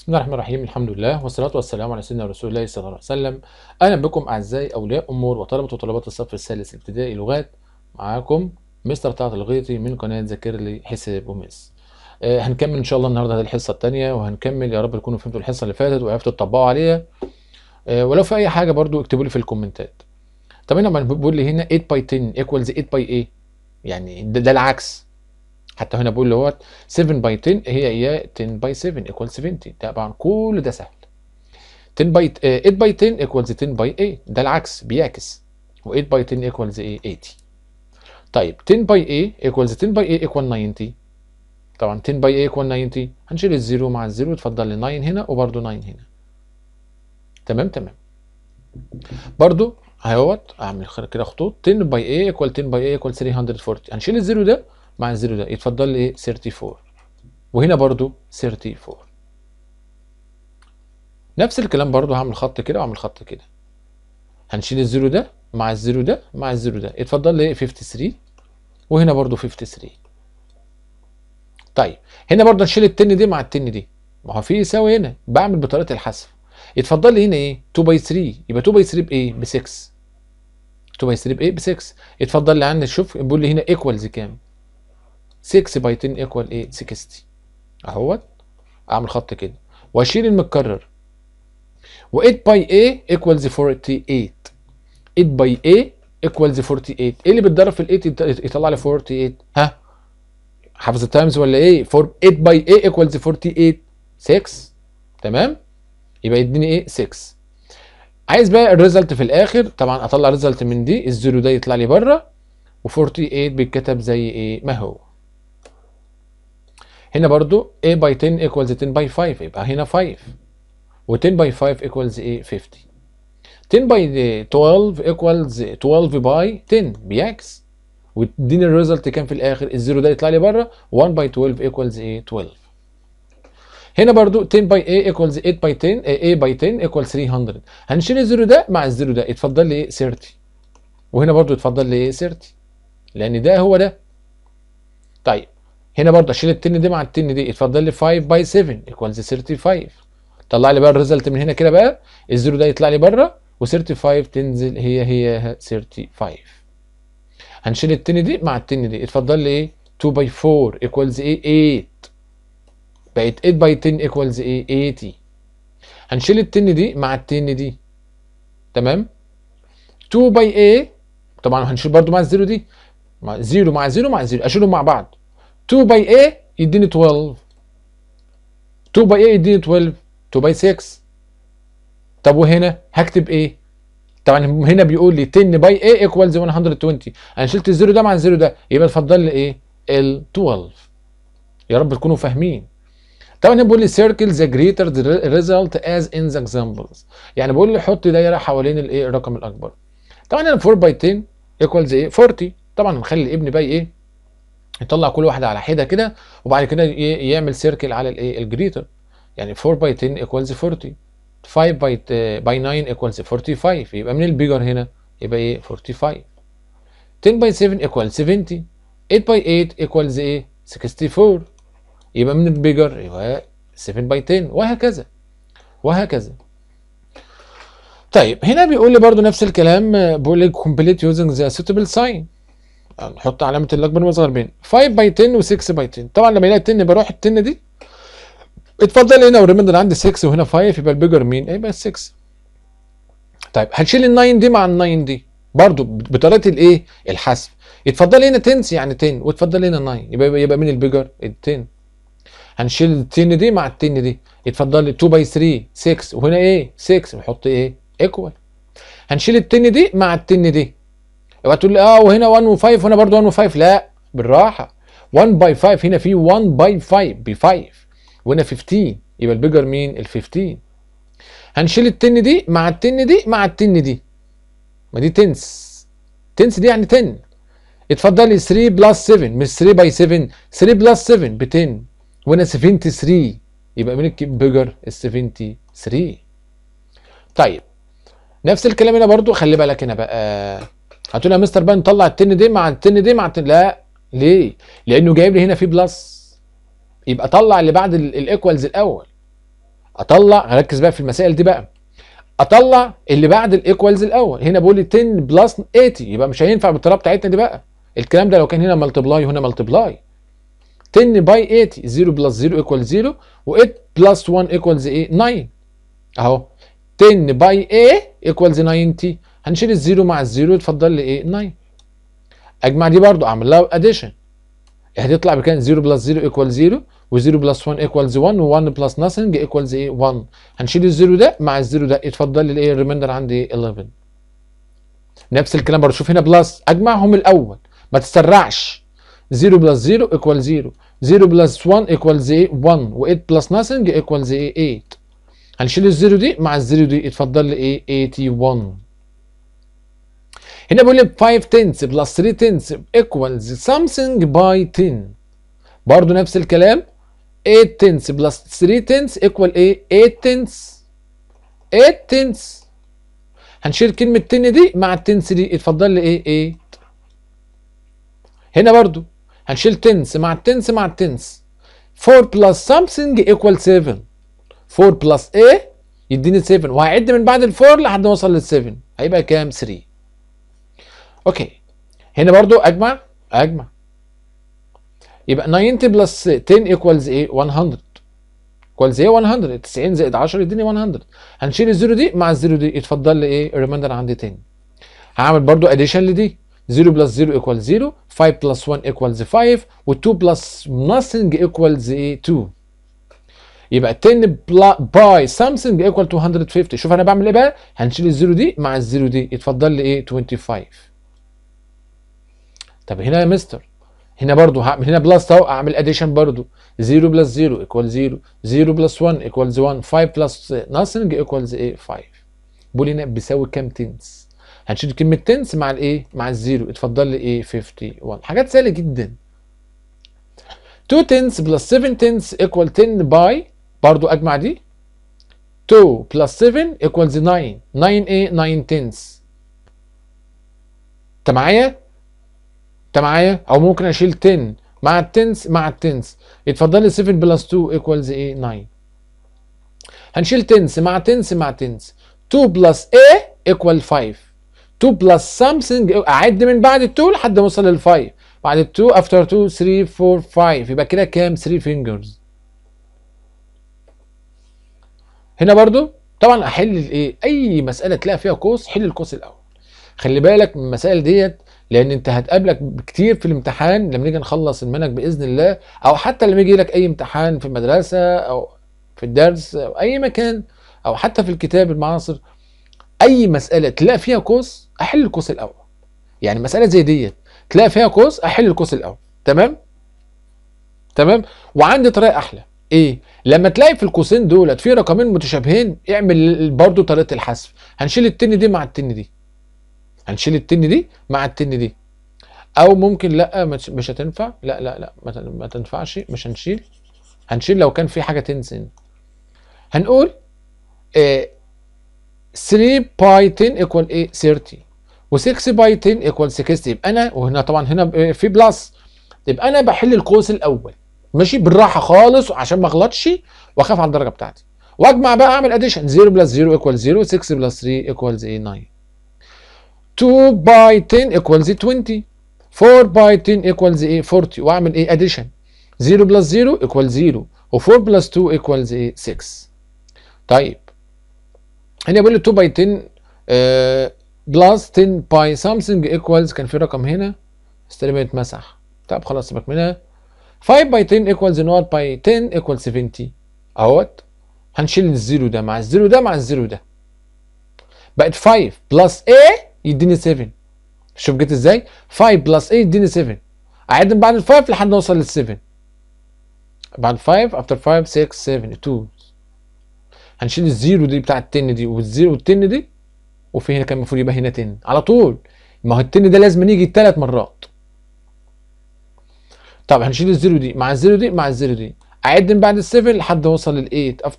بسم الله الرحمن الرحيم الحمد لله والصلاة والسلام على سيدنا رسول الله صلى الله عليه وسلم أهلا بكم أعزائي أولياء أمور وطلبة وطلبات الصف الثالث ابتدائي لغات معاكم مستر طه الغيطي من قناة ذاكر لي حساب وميس آه هنكمل إن شاء الله النهاردة هذه الحصة الثانية وهنكمل يا رب تكونوا فهمتوا الحصة اللي فاتت وعرفتوا تطبقوا عليها آه ولو في أي حاجة برضو اكتبوا لي في الكومنتات طب أنا بقول لي هنا 8 باي 10 ايكوالز 8 باي ايه يعني ده, ده العكس حتى هنا بقول له هو 7 باي 10 هي هي 10 باي 7 ايكوال 70 طبعا كل ده سهل 10 باي 8 باي 10 ايكوالز 10 باي 8 ده العكس بيعكس و8 باي 10 ايكوالز ايه 80 طيب 10 باي 8 ايكوالز 10 باي 8 ايكوال 90 طبعا 10 باي 8 ايكوال 90 هنشيل الزيرو مع الزيرو اتفضل لي 9 هنا وبرده 9 هنا تمام تمام برضو اهوت اعمل كده خطوط 10 باي 8 ايكوال 10 باي 8 ايكوال 340 هنشيل الزيرو ده مع الزيرو ده يتفضل لي ايه 34 وهنا برضو 34 نفس الكلام برضو هعمل خط كده واعمل خط كده هنشيل الزيرو ده مع الزيرو ده مع الزيرو ده يتفضل لي 53 وهنا برضو 53 طيب هنا برضو نشيل التن دي مع التن دي ما هو في يساوي هنا بعمل بطريقه الحذف يتفضل لي هنا ايه 2 باي 3 يبقى 2 باي 3 بايه ب 6 2 باي 3 بايه ب 6 يتفضل لي عندي شوف بيقول لي هنا ايكوالز كام 6 باي 10 ايكوال ايه 60 اهوت اعمل خط كده واشيل المتكرر و8 باي a ايكوالز 48 8 باي a ايكوالز 48 ايه اللي بيتضرب في ال8 يطلع لي 48 ها حافظ التايمز ولا ايه 8 باي a ايكوالز 48 6 تمام يبقى يديني ايه 6 عايز بقى الريزلت في الاخر طبعا اطلع ريزلت من دي الزيرو ده يطلع لي بره و48 بيتكتب زي ايه ما هو هنا برضو a by 10 equals 10 by 5 يبقى هنا 5 و 10 by 5 equals a 50 10 by 12 equals 12 by 10 بيعكس واديني الريزلت كام في الاخر الزيرو ده يطلع لي بره 1 by 12 equals a 12 هنا برضو 10 by a equals 8 by 10 a by 10 equals 300 هنشيل الزيرو ده مع الزيرو ده يتفضل لي 30 وهنا برضو يتفضل لي 30 لان ده هو ده طيب هنا برضه اشيل التن دي مع التن دي اتفضل لي 5 باي 7 ايكوالز 35 طلع لي بقى الريزلت من هنا كده بقى الزيرو ده يطلع لي بره و35 تنزل هي هي 35 هنشيل التن دي مع التن دي اتفضل لي ايه 2 باي 4 ايكوالز ايه 8 بقت 8 باي 10 ايكوالز ايه 80 هنشيل التن دي مع التن دي تمام 2 باي ايه طبعا هنشيل برضه مع الزيرو دي مع زيرو مع زيرو مع زيرو اشيلهم مع بعض 2 باي A يديني 12 2 باي A يديني 12 2 باي 6 طب وهنا هكتب ايه طبعا هنا بيقول لي 10 باي A equals 120 انا شلت الزيرو ده مع الزيرو ده يبقى اتفضل لي ايه ال 12 يا رب تكونوا فاهمين طبعا هنا بيقول لي circle the greater result as in the examples يعني بيقول لي حط دايره حوالين الايه الرقم الاكبر طبعا انا 4 باي 10 equals ايه 40 طبعا مخلي الابن باي ايه يطلع كل واحده على حده كده وبعد كده يعمل سيركل على الايه الجريتر يعني 4 باي 10 ايكوالز 40 5 باي باي 9 ايكوالز 45 يبقى من البيجر هنا يبقى ايه 45 10 باي 7 ايكوالز 70 8 باي 8 ايكوالز ايه 64 يبقى من البيجر يبقى 7 باي 10 وهكذا وهكذا طيب هنا بيقول لي برضو نفس الكلام آه، بيقول لي complete using the suitable sign نحط علامه الاكبر من بين 5 باي 10 و6 باي 10 طبعا لما يلاقي 10 بروح ال 10 دي اتفضل هنا والريمندر عندي 6 وهنا 5 يبقى البيجر مين؟ يبقى 6 طيب هنشيل ال 9 دي مع ال 9 دي برضو بطريقه الايه؟ الحذف اتفضل هنا 10 يعني 10 واتفضل هنا 9 يبقى يبقى مين البيجر؟ ال 10 هنشيل ال 10 دي مع ال 10 دي اتفضل 2 باي 3 6 وهنا ايه؟ 6 نحط ايه؟ ايكوال هنشيل ال 10 دي مع ال 10 دي اوعى تقول لي اه وهنا 1 و5 وهنا برضه 1 و5 لا بالراحه 1 باي 5 هنا في 1 باي 5 ب 5 وهنا 15 يبقى البيجر مين ال 15 هنشيل التن دي مع التن دي مع التن دي ما دي تنس تنس دي يعني 10 اتفضلي 3 بلس 7 مش 3 باي 7 3 بلس 7 ب 10 وهنا 73 يبقى مين البيجر ال 73 طيب نفس الكلام هنا برضه خلي بالك هنا بقى هتقول يا مستر بقى نطلع التن دي مع التن دي مع التن لا ليه؟ لانه جايب لي هنا في بلس يبقى طلع اللي بعد الايكوالز الاول اطلع ركز بقى في المسائل دي بقى اطلع اللي بعد الايكوالز الاول هنا بقول لي 10 بلس 80 يبقى مش هينفع بالطريقه بتاعتنا دي بقى الكلام ده لو كان هنا ملتبلاي وهنا ملتبلاي 10 باي 80 0 بلس 0 ايكوال 0 و8 بلس 1 ايكوالز ايه 9 اهو 10 باي ايه ايكوالز 90 هنشيل الزيرو مع الزيرو يتفضل لي ايه 9 اجمع دي برضو اعمل لها اديشن يعني هتطلع بكام 0 بلس 0 ايكوال 0 و0 بلس 1 ايكوالز 1 و1 بلس ناثينج ايكوالز ايه 1 هنشيل الزيرو ده مع الزيرو ده يتفضل لي الايه الريمainder عندي 11 نفس الكلام برضو شوف هنا بلس اجمعهم الاول ما تسرعش 0 بلس 0 ايكوال 0 0 بلس 1 ايكوالز ايه 1 و8 بلس ناثينج ايكوالز ايه 8 هنشيل الزيرو دي مع الزيرو دي يتفضل لي ايه 81 هنا بيقول لي 5 تنس بلس 3 تنس ايكوالز سمثينج باي 10 برضه نفس الكلام 8 تنس بلس 3 تنس ايكوال ايه 8 تنس 8 تنس هنشيل كلمه 10 دي مع التنس دي اتفضل لي ايه 8 هنا برضه هنشيل تنس مع التنس مع التنس 4 بلس something ايكوال 7 4 بلس ايه يديني 7 وهعد من بعد ال 4 لحد ما اوصل لل 7 هيبقى كام 3 اوكي هنا برضو اجمع اجمع يبقى 90 بلس 10 ايكوالز ايه 100 ايكوالز ايه 100 90 زائد 10 يديني 100 هنشيل الزيرو دي مع الزيرو دي يتفضل لي ايه الريمايندر عندي تاني هعمل برضو اديشن لدي 0 بلس 0 ايكوالز 0 5 بلس 1 ايكوالز 5 و2 بلس nothing ايكوالز ايه 2 يبقى 10 باي سامسونج ايكوال 250 شوف انا بعمل ايه بقى هنشيل الزيرو دي مع الزيرو دي يتفضل لي ايه 25 طب هنا يا مستر هنا برضو هعمل هنا بلس اهو اعمل اديشن برضو 0 بلس 0 ايكوال 0 0 بلس 1 ايكوالز 1 5 بلس nothing ايكوالز ايه 5 بقول هنا بيساوي كام تنس هنشيل كلمه تنس مع الايه مع الزيرو اتفضل لي ايه 51 حاجات سهله جدا 2 تنس بلس 7 تنس ايكوال 10 باي برضو اجمع دي 2 بلس 7 ايكوالز 9 9 ايه 9 تنس انت معايا انت معايا او ممكن اشيل 10 مع التنس مع التنس يتفضل لي 7 بلس 2 ايكوالز ايه 9 هنشيل تنس مع تنس مع تنس 2 بلس ايه ايكوال 5 2 بلس something اعد من بعد ال 2 لحد ما اوصل لل 5 بعد ال 2 افتر 2 3 4 5 يبقى كده كام 3 فينجرز هنا برضو طبعا احل الايه اي مساله تلاقي فيها قوس حل القوس الاول خلي بالك من المسائل ديت لان انت هتقابلك كتير في الامتحان لما نيجي نخلص المنهج باذن الله او حتى لما يجي لك اي امتحان في المدرسه او في الدرس او اي مكان او حتى في الكتاب المعاصر اي مساله تلاقي فيها قوس احل القوس الاول يعني مساله زي ديت تلاقي فيها قوس احل القوس الاول تمام تمام وعندي طريقه احلى ايه لما تلاقي في القوسين دولت في رقمين متشابهين اعمل برضو طريقه الحذف هنشيل التن دي مع التن دي هنشيل التن دي مع التن دي او ممكن لا مش هتنفع لا لا لا ما تنفعش مش هنشيل هنشيل لو كان في حاجه تنسن هنقول آه 3 باي 10 ايكوال ايه 30 و6 باي 10 ايكوال 60 يبقى انا وهنا طبعا هنا في بلس يبقى انا بحل القوس الاول ماشي بالراحه خالص عشان ما اغلطش واخاف على الدرجه بتاعتي واجمع بقى اعمل اديشن 0 بلس 0 ايكوال 0 6 بلس 3 ايكوال 9 2 باي 10 ايكوالز 20 4 باي 10 ايكوالز ايه 40 واعمل ايه اديشن 0 بلس 0 ايكوال 0 و4 بلس 2 ايكوالز ايه 6 طيب هنا بيقول لي 2 باي 10 بلس 10 باي سامثينج ايكوالز كان في رقم هنا استلمت مسح طب خلاص سيبك منها 5 باي 10 ايكوالز نوت باي 10 ايكوال 70 اهوت هنشيل الزيرو ده مع الزيرو ده مع الزيرو ده بقت 5 بلس A يديني 7 شوف جيت ازاي 5 بلس 8 يديني 7 اعد بعد ال 5 لحد ما اوصل لل 7 بعد 5 افتر 5 6 7 2 هنشيل الزيرو دي بتاع التن دي والزيرو والتن دي وفي هنا كان المفروض يبقى هنا تن على طول ما هو التن ده لازم يجي ثلاث مرات طب هنشيل الزيرو دي مع الزيرو دي مع الزيرو دي اعد بعد ال7 لحد ما اوصل لل8 افتر